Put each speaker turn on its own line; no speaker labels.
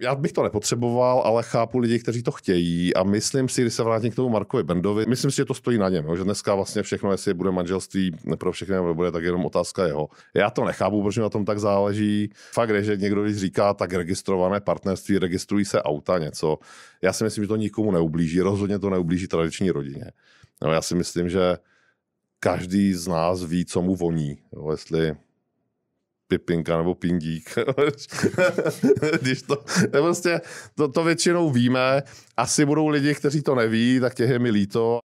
Já bych to nepotřeboval, ale chápu lidi, kteří to chtějí a myslím si, když se vrátím k tomu Markovi Bendovi, myslím si, že to stojí na něm, že dneska vlastně všechno, jestli bude manželství pro všechny nebo bude, tak jenom otázka jeho. Já to nechápu, protože na tom tak záleží. Fakt je, že někdo, když říká tak registrované partnerství, registrují se auta něco, já si myslím, že to nikomu neublíží, rozhodně to neublíží tradiční rodině. No, já si myslím, že každý z nás ví, co mu voní. Jo? Jestli Pipinka nebo Pingík. Když to, to, prostě, to, to většinou víme. Asi budou lidi, kteří to neví, tak těch je mi líto.